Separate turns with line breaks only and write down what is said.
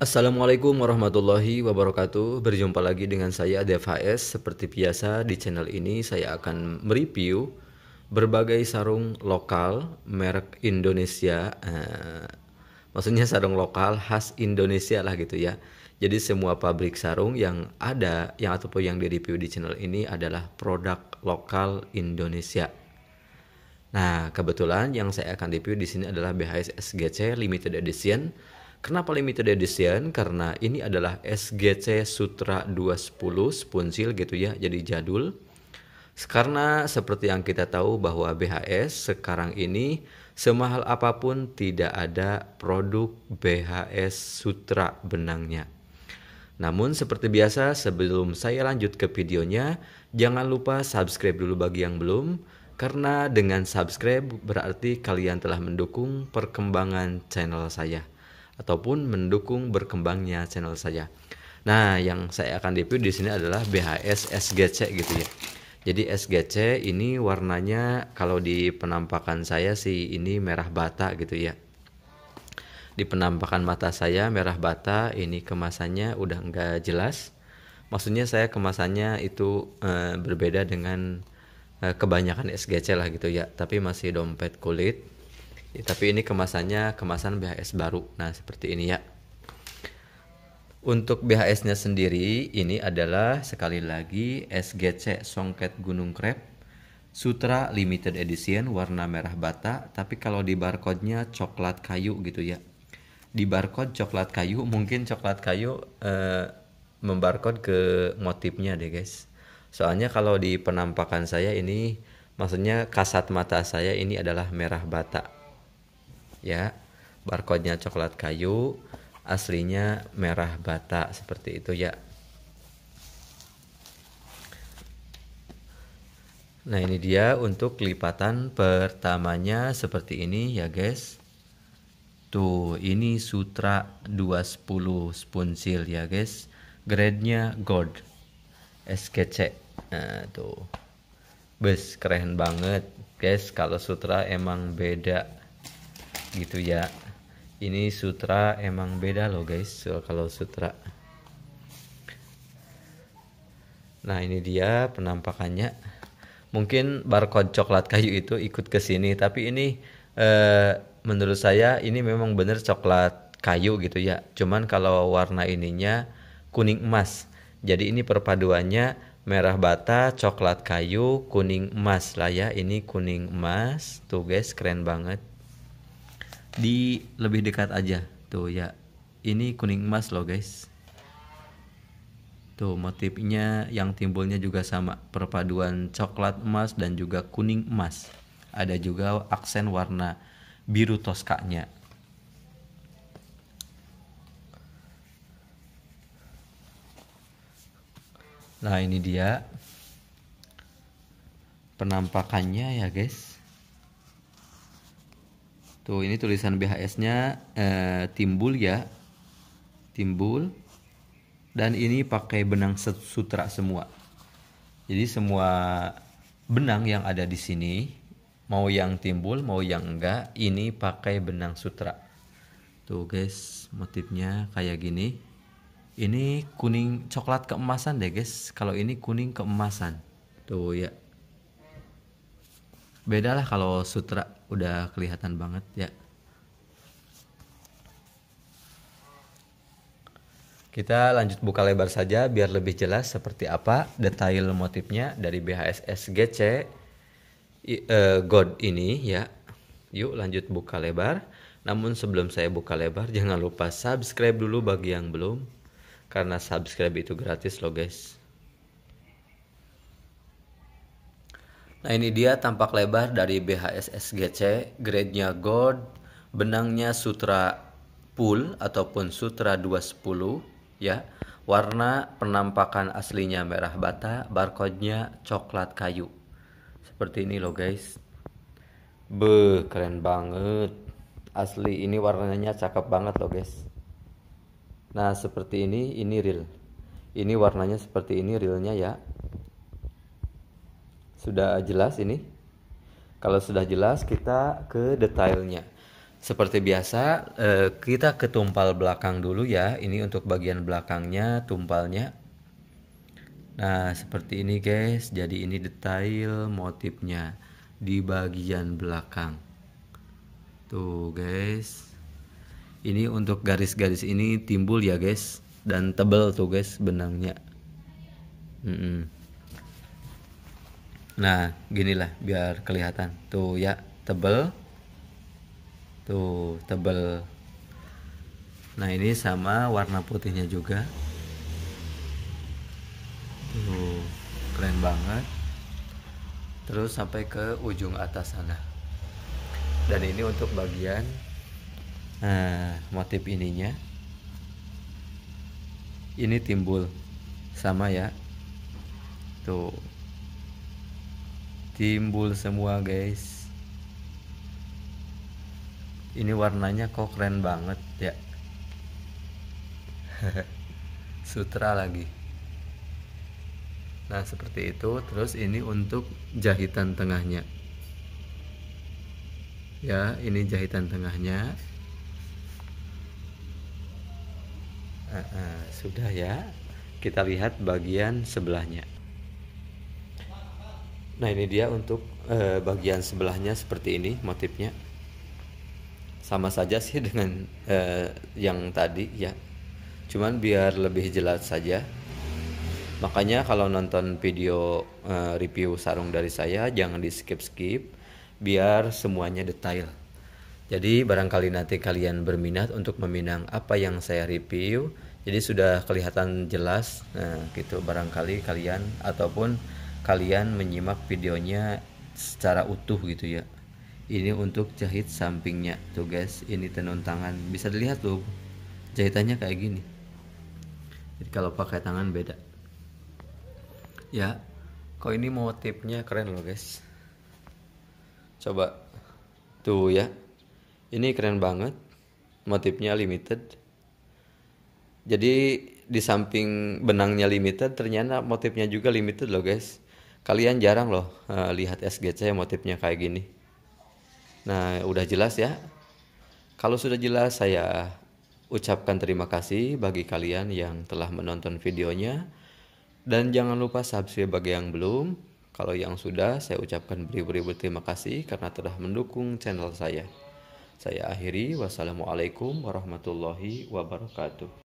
Assalamualaikum warahmatullahi wabarakatuh Berjumpa lagi dengan saya Dev HS Seperti biasa di channel ini saya akan mereview Berbagai sarung lokal merek Indonesia eh, Maksudnya sarung lokal khas Indonesia lah gitu ya Jadi semua pabrik sarung yang ada yang Ataupun yang direview di channel ini adalah produk lokal Indonesia Nah kebetulan yang saya akan review di sini adalah BHS SGC Limited Edition Kenapa limited edition? Karena ini adalah SGC Sutra 210 sponsil gitu ya, jadi jadul. Karena seperti yang kita tahu bahwa BHS sekarang ini semahal apapun tidak ada produk BHS Sutra benangnya. Namun seperti biasa sebelum saya lanjut ke videonya, jangan lupa subscribe dulu bagi yang belum karena dengan subscribe berarti kalian telah mendukung perkembangan channel saya ataupun mendukung berkembangnya channel saya. Nah, yang saya akan review di sini adalah BHS SGC gitu ya. Jadi SGC ini warnanya kalau di penampakan saya sih ini merah bata gitu ya. Di penampakan mata saya merah bata, ini kemasannya udah enggak jelas. Maksudnya saya kemasannya itu e, berbeda dengan e, kebanyakan SGC lah gitu ya, tapi masih dompet kulit Ya, tapi ini kemasannya kemasan BHS baru. Nah, seperti ini ya. Untuk BHS-nya sendiri ini adalah sekali lagi SGC Songket Gunung Krep Sutra Limited Edition warna merah bata, tapi kalau di barcode-nya coklat kayu gitu ya. Di barcode coklat kayu, mungkin coklat kayu eh, membarcode ke motifnya deh guys. Soalnya kalau di penampakan saya ini maksudnya kasat mata saya ini adalah merah bata ya barcode-nya coklat kayu aslinya merah bata seperti itu ya Nah ini dia untuk lipatan pertamanya seperti ini ya guys Tuh ini sutra 210 sponsil ya guys Grade-nya gold SKC Nah tuh Bes keren banget guys kalau sutra emang beda gitu ya ini sutra emang beda loh guys so, kalau sutra nah ini dia penampakannya mungkin barcode coklat kayu itu ikut ke sini tapi ini eh, menurut saya ini memang bener coklat kayu gitu ya cuman kalau warna ininya kuning emas jadi ini perpaduannya merah bata coklat kayu kuning emas lah ya ini kuning emas tuh guys keren banget di lebih dekat aja tuh ya ini kuning emas loh guys tuh motifnya yang timbulnya juga sama perpaduan coklat emas dan juga kuning emas ada juga aksen warna biru toskanya nah ini dia penampakannya ya guys Tuh ini tulisan BHS-nya eh, timbul ya. Timbul. Dan ini pakai benang sutra semua. Jadi semua benang yang ada di sini mau yang timbul mau yang enggak ini pakai benang sutra. Tuh guys, motifnya kayak gini. Ini kuning coklat keemasan deh guys. Kalau ini kuning keemasan. Tuh ya beda lah kalau sutra udah kelihatan banget ya Kita lanjut buka lebar saja biar lebih jelas seperti apa detail motifnya dari BHSS GC e, God ini ya. Yuk lanjut buka lebar. Namun sebelum saya buka lebar jangan lupa subscribe dulu bagi yang belum karena subscribe itu gratis loh guys. Nah ini dia tampak lebar dari BHS SGC, grade-nya gold, benangnya sutra pool ataupun sutra 210 ya. Warna penampakan aslinya merah bata, barcode-nya coklat kayu. Seperti ini loh guys. Be, keren banget. Asli ini warnanya cakep banget loh guys. Nah seperti ini, ini real. Ini warnanya seperti ini realnya ya. Sudah jelas ini? Kalau sudah jelas kita ke detailnya. Seperti biasa eh, kita ke tumpal belakang dulu ya. Ini untuk bagian belakangnya tumpalnya. Nah, seperti ini guys. Jadi ini detail motifnya di bagian belakang. Tuh guys. Ini untuk garis-garis ini timbul ya guys dan tebel tuh guys benangnya. Mm -mm. Nah, ginilah biar kelihatan. Tuh ya, tebel. Tuh, tebel. Nah, ini sama warna putihnya juga. Tuh, keren banget. Terus sampai ke ujung atas sana. Dan ini untuk bagian eh, motif ininya. Ini timbul sama ya. Tuh timbul semua guys ini warnanya kok keren banget ya sutra lagi nah seperti itu terus ini untuk jahitan tengahnya ya ini jahitan tengahnya uh, uh, sudah ya kita lihat bagian sebelahnya Nah ini dia untuk e, bagian sebelahnya seperti ini motifnya. Sama saja sih dengan e, yang tadi ya. Cuman biar lebih jelas saja. Makanya kalau nonton video e, review sarung dari saya jangan di skip-skip biar semuanya detail. Jadi barangkali nanti kalian berminat untuk meminang apa yang saya review. Jadi sudah kelihatan jelas nah gitu barangkali kalian ataupun kalian menyimak videonya secara utuh gitu ya ini untuk jahit sampingnya tuh guys ini tenun tangan bisa dilihat tuh jahitannya kayak gini jadi kalau pakai tangan beda ya kok ini motifnya keren loh guys coba tuh ya ini keren banget motifnya limited jadi di samping benangnya limited ternyata motifnya juga limited loh guys kalian jarang loh uh, lihat SGC motifnya kayak gini nah udah jelas ya kalau sudah jelas saya ucapkan terima kasih bagi kalian yang telah menonton videonya dan jangan lupa subscribe bagi yang belum kalau yang sudah saya ucapkan beribu-ribu terima kasih karena telah mendukung channel saya saya akhiri wassalamualaikum warahmatullahi wabarakatuh